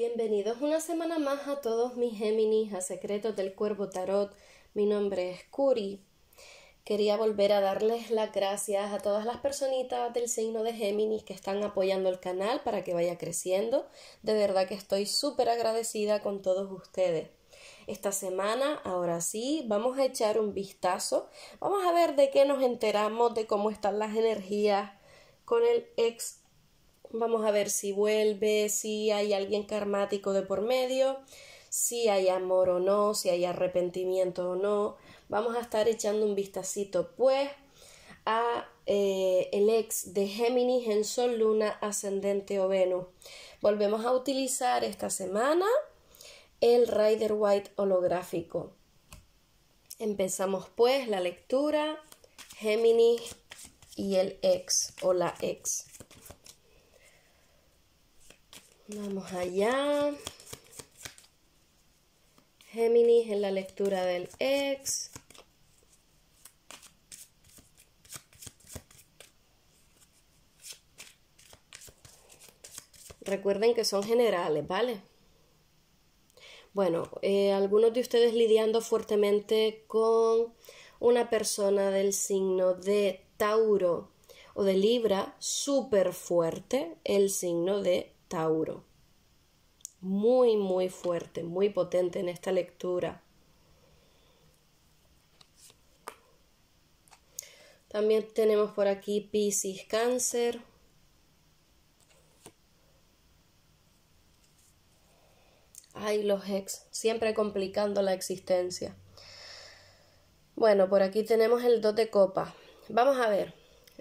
Bienvenidos una semana más a todos mis Géminis, a Secretos del Cuervo Tarot. Mi nombre es Curi. Quería volver a darles las gracias a todas las personitas del signo de Géminis que están apoyando el canal para que vaya creciendo. De verdad que estoy súper agradecida con todos ustedes. Esta semana, ahora sí, vamos a echar un vistazo. Vamos a ver de qué nos enteramos, de cómo están las energías con el ex Vamos a ver si vuelve, si hay alguien karmático de por medio, si hay amor o no, si hay arrepentimiento o no. Vamos a estar echando un vistacito, pues, a eh, el ex de Géminis en Sol, Luna, Ascendente o Venus. Volvemos a utilizar esta semana el Rider White holográfico. Empezamos pues la lectura, Géminis y el ex o la ex. Vamos allá. Géminis en la lectura del ex. Recuerden que son generales, ¿vale? Bueno, eh, algunos de ustedes lidiando fuertemente con una persona del signo de Tauro o de Libra, súper fuerte, el signo de Tauro. Muy, muy fuerte, muy potente en esta lectura. También tenemos por aquí Pisces Cáncer. Ay, los ex, siempre complicando la existencia. Bueno, por aquí tenemos el Dote de copa. Vamos a ver.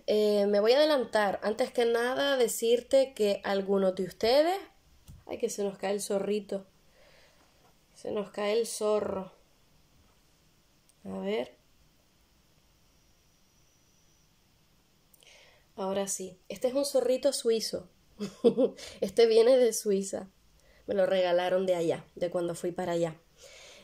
Eh, me voy a adelantar. Antes que nada, decirte que alguno de ustedes. Ay, que se nos cae el zorrito. Se nos cae el zorro. A ver. Ahora sí. Este es un zorrito suizo. este viene de Suiza. Me lo regalaron de allá, de cuando fui para allá.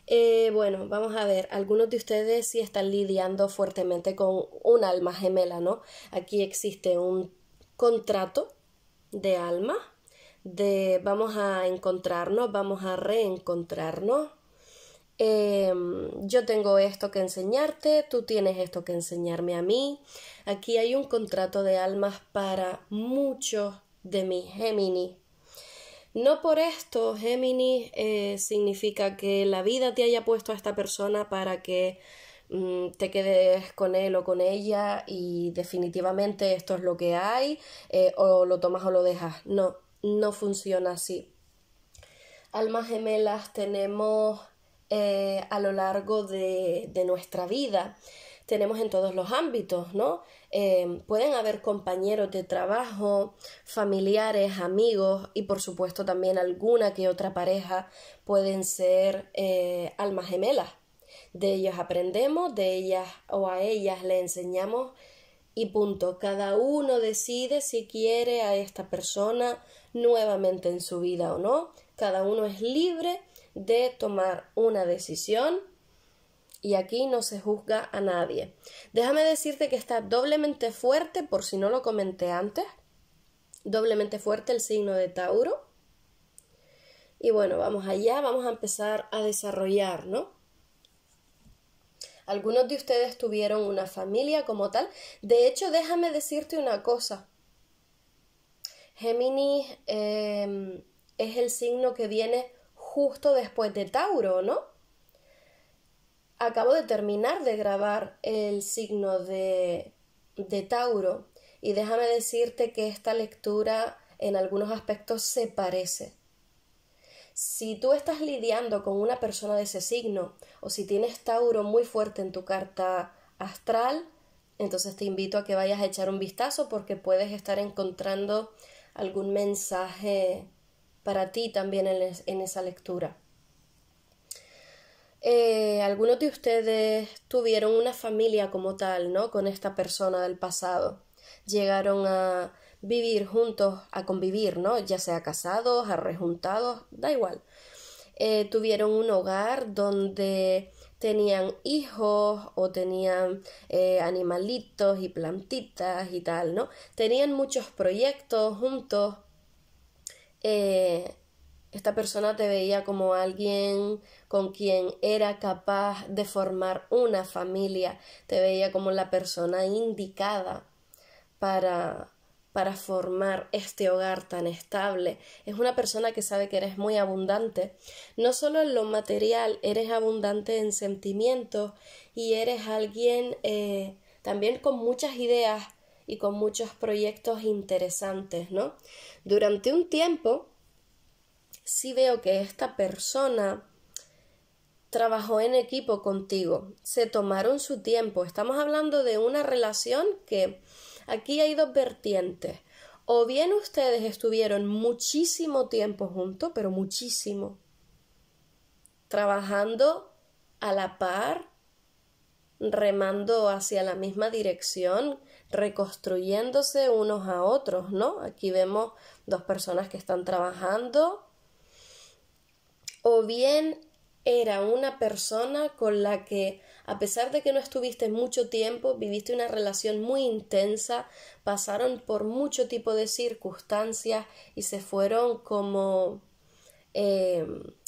Eh, bueno, vamos a ver, algunos de ustedes sí están lidiando fuertemente con un alma gemela, ¿no? Aquí existe un contrato de alma, de vamos a encontrarnos, vamos a reencontrarnos. Em, yo tengo esto que enseñarte, tú tienes esto que enseñarme a mí. Aquí hay un contrato de almas para muchos de mis Géminis no por esto, Géminis, eh, significa que la vida te haya puesto a esta persona para que mm, te quedes con él o con ella y definitivamente esto es lo que hay, eh, o lo tomas o lo dejas. No, no funciona así. Almas gemelas tenemos eh, a lo largo de nuestra vida tenemos en todos los ámbitos, ¿no? Eh, pueden haber compañeros de trabajo, familiares, amigos y por supuesto también alguna que otra pareja pueden ser eh, almas gemelas. De ellos aprendemos, de ellas o a ellas le enseñamos y punto. Cada uno decide si quiere a esta persona nuevamente en su vida o no. Cada uno es libre de tomar una decisión y aquí no se juzga a nadie. Déjame decirte que está doblemente fuerte, por si no lo comenté antes, doblemente fuerte el signo de Tauro. Y bueno, vamos allá, vamos a empezar a desarrollar, ¿no? Algunos de ustedes tuvieron una familia como tal. De hecho, déjame decirte una cosa. Géminis em, es el signo que viene justo después de Tauro, ¿no? acabo de terminar de grabar el signo de, de Tauro y déjame decirte que esta lectura en algunos aspectos se parece. Si tú estás lidiando con una persona de ese signo o si tienes Tauro muy fuerte en tu carta astral, entonces te invito a que vayas a echar un vistazo porque puedes estar encontrando algún mensaje para ti también en, en esa lectura. Eh, algunos de ustedes tuvieron una familia como tal, ¿no? Con esta persona del pasado. Llegaron a vivir juntos, a convivir, ¿no? Ya sea casados, a rejuntados, da igual. Eh, tuvieron un hogar donde tenían hijos o tenían eh, animalitos y plantitas y tal, ¿no? Tenían muchos proyectos juntos. Esta persona te veía como alguien con quien era capaz de formar una familia, te veía como la persona indicada para para formar este hogar tan estable. Es una persona que sabe que eres muy abundante. No solo en lo material, eres abundante en sentimientos y eres alguien eh, también con muchas ideas y con muchos proyectos interesantes, ¿no? Durante un tiempo si veo que esta persona trabajó en equipo contigo, se tomaron su tiempo, estamos hablando de una relación que aquí hay dos vertientes. O bien ustedes estuvieron muchísimo tiempo juntos, pero muchísimo, trabajando a la par, remando hacia la misma dirección, reconstruyéndose unos a otros, ¿no? Aquí vemos dos personas que están trabajando o bien era una persona con la que, a pesar de que no estuviste mucho tiempo, viviste una relación muy intensa, pasaron por mucho tipo de circunstancias y se fueron como eh,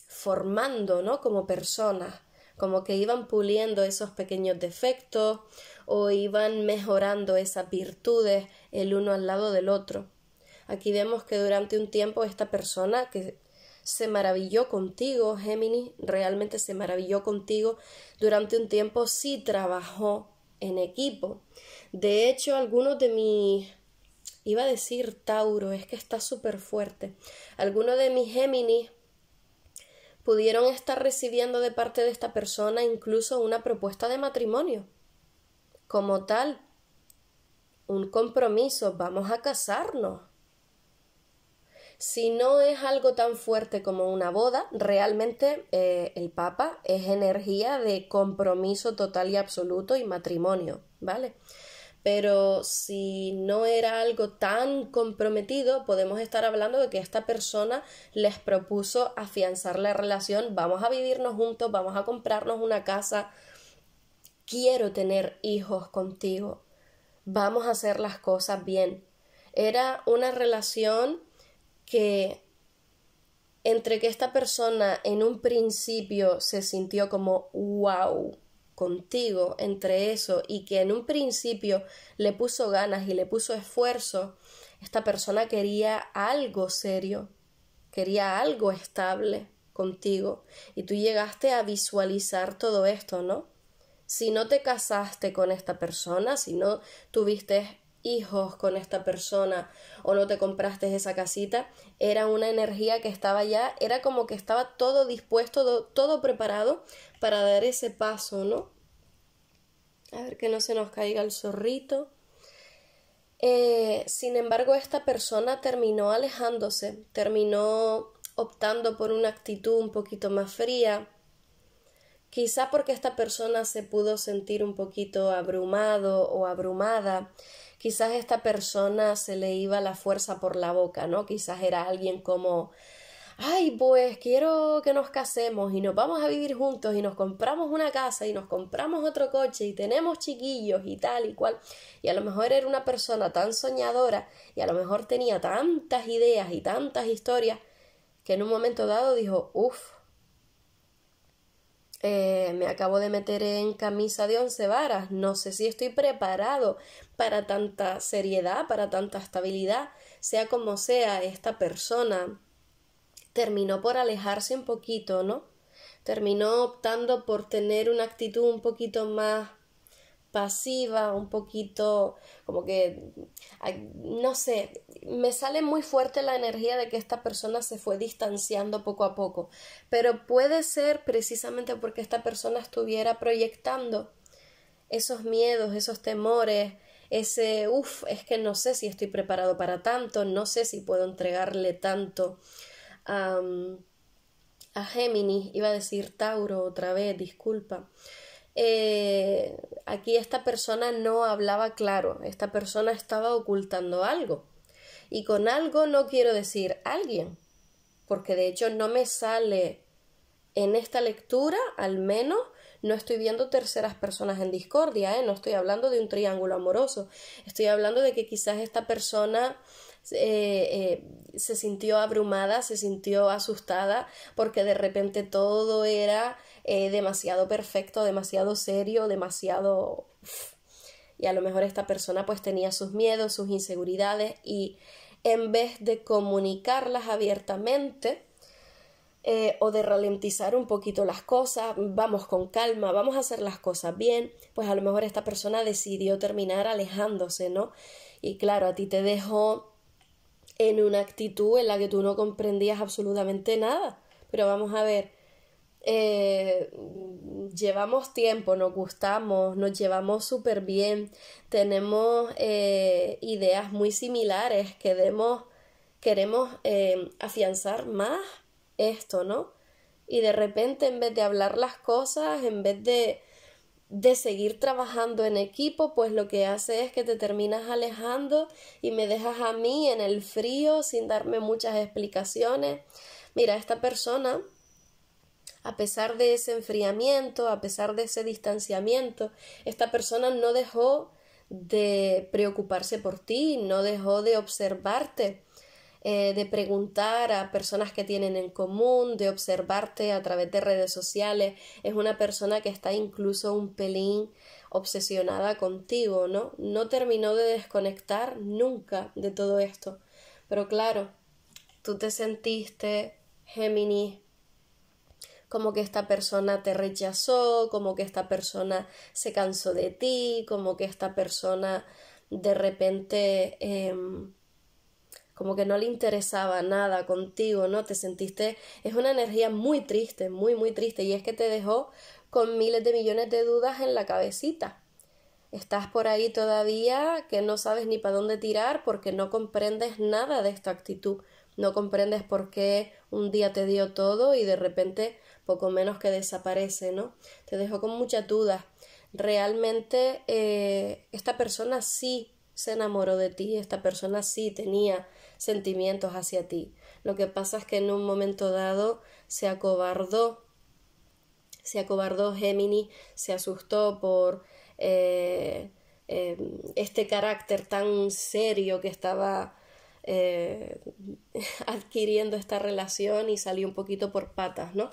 formando, ¿no? Como personas, como que iban puliendo esos pequeños defectos o iban mejorando esas virtudes el uno al lado del otro. Aquí vemos que durante un tiempo esta persona que se maravilló contigo, Géminis, realmente se maravilló contigo durante un tiempo, sí trabajó en equipo. De hecho, algunos de mis iba a decir Tauro, es que está súper fuerte. Algunos de mis Géminis pudieron estar recibiendo de parte de esta persona incluso una propuesta de matrimonio. Como tal, un compromiso, vamos a casarnos. Si no es algo tan fuerte como una boda, realmente eh, el Papa es energía de compromiso total y absoluto y matrimonio, ¿vale? Pero si no era algo tan comprometido, podemos estar hablando de que esta persona les propuso afianzar la relación, vamos a vivirnos juntos, vamos a comprarnos una casa, quiero tener hijos contigo, vamos a hacer las cosas bien. Era una relación que entre que esta persona en un principio se sintió como wow contigo, entre eso y que en un principio le puso ganas y le puso esfuerzo, esta persona quería algo serio, quería algo estable contigo y tú llegaste a visualizar todo esto, ¿no? Si no te casaste con esta persona, si no tuviste hijos con esta persona o no te compraste esa casita, era una energía que estaba ya, era como que estaba todo dispuesto, todo, preparado para dar ese paso, ¿no? A ver que no se nos caiga el zorrito. Eh, sin embargo, esta persona terminó alejándose, terminó optando por una actitud un poquito más fría, quizá porque esta persona se pudo sentir un poquito abrumado o abrumada, quizás esta persona se le iba la fuerza por la boca, ¿no? Quizás era alguien como, ay, pues quiero que nos casemos y nos vamos a vivir juntos y nos compramos una casa y nos compramos otro coche y tenemos chiquillos y tal y cual. Y a lo mejor era una persona tan soñadora y a lo mejor tenía tantas ideas y tantas historias que en un momento dado dijo, uff, eh, me acabo de meter en camisa de once varas, no sé si estoy preparado para tanta seriedad, para tanta estabilidad, sea como sea, esta persona terminó por alejarse un poquito, ¿no? Terminó optando por tener una actitud un poquito más pasiva, un poquito como que, no sé, me sale muy fuerte la energía de que esta persona se fue distanciando poco a poco, pero puede ser precisamente porque esta persona estuviera proyectando esos miedos, esos temores, ese, uff, es que no sé si estoy preparado para tanto, no sé si puedo entregarle tanto a, a Géminis, iba a decir Tauro otra vez, disculpa. Eh, aquí esta persona no hablaba claro, esta persona estaba ocultando algo. Y con algo no quiero decir alguien, porque de hecho no me sale en esta lectura, al menos, no estoy viendo terceras personas en discordia, ¿eh? no estoy hablando de un triángulo amoroso, estoy hablando de que quizás esta persona eh, se sintió abrumada, se sintió asustada, porque de repente todo era eh, demasiado perfecto, demasiado serio, demasiado... Y a lo mejor esta persona pues tenía sus miedos, sus inseguridades y en vez de comunicarlas abiertamente eh, o de ralentizar un poquito las cosas, vamos con calma, vamos a hacer las cosas bien, pues a lo mejor esta persona decidió terminar alejándose, ¿no? Y claro, a ti te dejó en una actitud en la que tú no comprendías absolutamente nada. Pero vamos a ver, eh, mm, llevamos tiempo, nos gustamos, nos llevamos súper bien, tenemos eh, ideas muy similares, queremos, queremos eh, afianzar más esto, ¿no? Y de repente, en vez de hablar las cosas, en vez de, de seguir trabajando en equipo, pues lo que hace es que te terminas alejando y me dejas a mí en el frío sin darme muchas explicaciones. Mira, esta persona a pesar de ese enfriamiento, a pesar de ese distanciamiento, esta persona no dejó de preocuparse por ti, no dejó de observarte, eh, de preguntar a personas que tienen en común, de observarte a través de redes sociales. Es una persona que está incluso un pelín obsesionada contigo, ¿no? No terminó de desconectar nunca de todo esto. Pero claro, tú te sentiste, Géminis, como que esta persona te rechazó, como que esta persona se cansó de ti, como que esta persona de repente em, como que no le interesaba nada contigo, ¿no? Te sentiste, es una energía muy triste, muy, muy triste, y es que te dejó con miles de millones de dudas en la cabecita. Estás por ahí todavía que no sabes ni para dónde tirar porque no comprendes nada de esta actitud, no comprendes por qué un día te dio todo y de repente poco menos que desaparece, ¿no? Te dejó con muchas dudas. Realmente eh, esta persona sí se enamoró de ti, esta persona sí tenía sentimientos hacia ti. Lo que pasa es que en un momento dado se acobardó, se acobardó Gemini, se asustó por eh, eh, este carácter tan serio que estaba eh, adquiriendo esta relación y salió un poquito por patas, ¿no?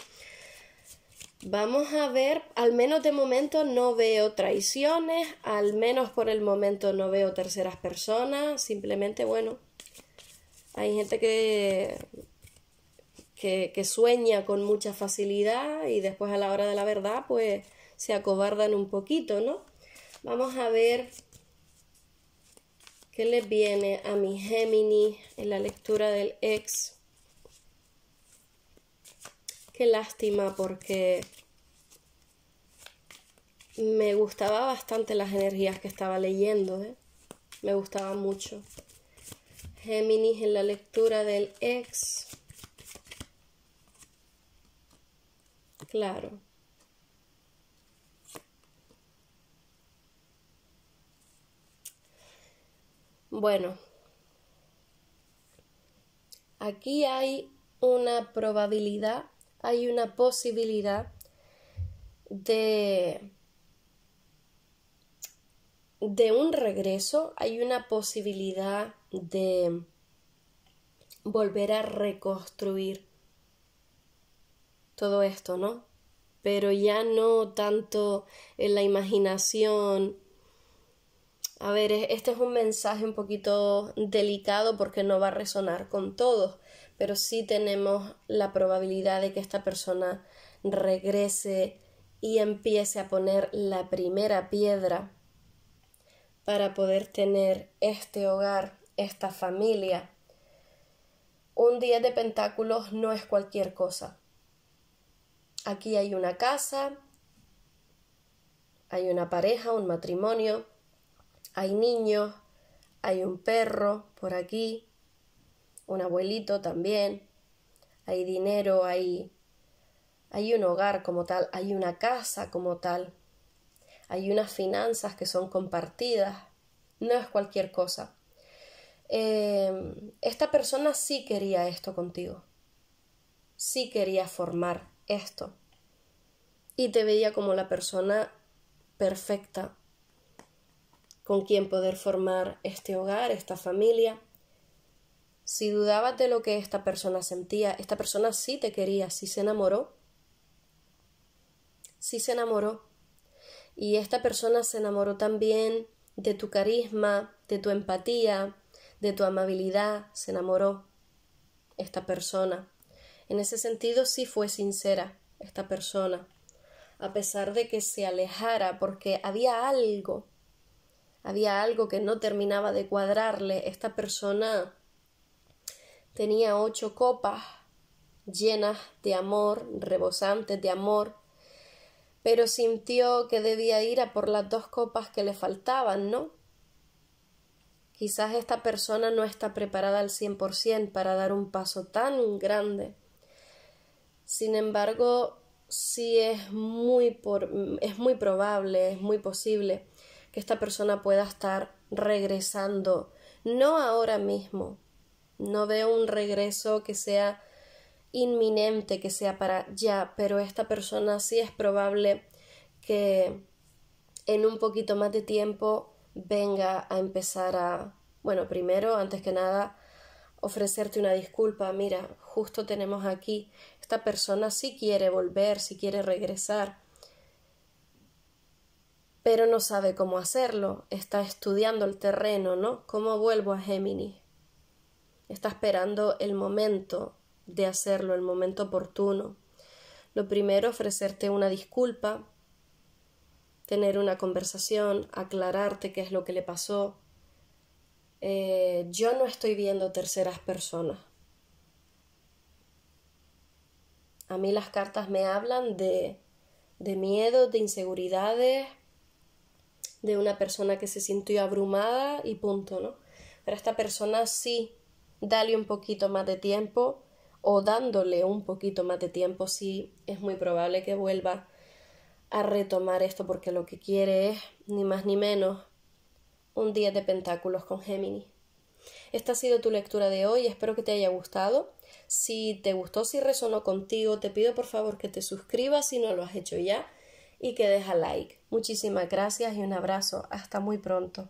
Vamos a ver, al menos de momento no veo traiciones, al menos por el momento no veo terceras personas, simplemente bueno, hay gente que, que, que sueña con mucha facilidad y después a la hora de la verdad pues se acobardan un poquito, ¿no? Vamos a ver ¿Qué le viene a mi Géminis en la lectura del ex. Qué lástima porque me gustaba bastante las energías que estaba leyendo, ¿eh? me gustaba mucho. Géminis en la lectura del ex. Claro. Bueno, aquí hay una probabilidad, hay una posibilidad de, de un regreso, hay una posibilidad de volver a reconstruir todo esto, ¿no? Pero ya no tanto en la imaginación a ver, este es un mensaje un poquito delicado porque no va a resonar con todos, pero sí tenemos la probabilidad de que esta persona regrese y empiece a poner la primera piedra para poder tener este hogar, esta familia. Un día de pentáculos no es cualquier cosa. Aquí hay una casa, hay una pareja, un matrimonio, hay niños, hay un perro por aquí, un abuelito también, hay dinero, hay, hay un hogar como tal, hay una casa como tal, hay unas finanzas que son compartidas, no es cualquier cosa. Em, esta persona sí quería esto contigo, sí quería formar esto y te veía como la persona perfecta con quien poder formar este hogar, esta familia. Si dudabas de lo que esta persona sentía, esta persona sí te quería, sí se enamoró, sí se enamoró. Y esta persona se enamoró también de tu carisma, de tu empatía, de tu amabilidad, se enamoró esta persona. En ese sentido sí fue sincera esta persona, a pesar de que se alejara porque había algo había algo que no terminaba de cuadrarle. Esta persona tenía ocho copas llenas de amor, rebosantes de amor, pero sintió que debía ir a por las dos copas que le faltaban, ¿no? Quizás esta persona no está preparada al cien por cien para dar un paso tan grande. Sin embargo, sí es muy, por, es muy probable, es muy posible que esta persona pueda estar regresando, no ahora mismo. No veo un regreso que sea inminente, que sea para ya, pero esta persona sí es probable que en un poquito más de tiempo venga a empezar a, bueno, primero, antes que nada, ofrecerte una disculpa, mira, justo tenemos aquí, esta persona sí quiere volver, sí quiere regresar, pero no sabe cómo hacerlo, está estudiando el terreno, ¿no? ¿Cómo vuelvo a Géminis? Está esperando el momento de hacerlo, el momento oportuno. Lo primero, ofrecerte una disculpa, tener una conversación, aclararte qué es lo que le pasó. Eh, yo no estoy viendo terceras personas. A mí las cartas me hablan de, de miedo, de inseguridades, de una persona que se sintió abrumada y punto, ¿no? Pero esta persona sí, dale un poquito más de tiempo o dándole un poquito más de tiempo, sí, es muy probable que vuelva a retomar esto porque lo que quiere es, ni más ni menos, un día de pentáculos con Géminis. Esta ha sido tu lectura de hoy, espero que te haya gustado. Si te gustó, si resonó contigo, te pido por favor que te suscribas si no lo has hecho ya y que deja like. Muchísimas gracias y un abrazo. Hasta muy pronto.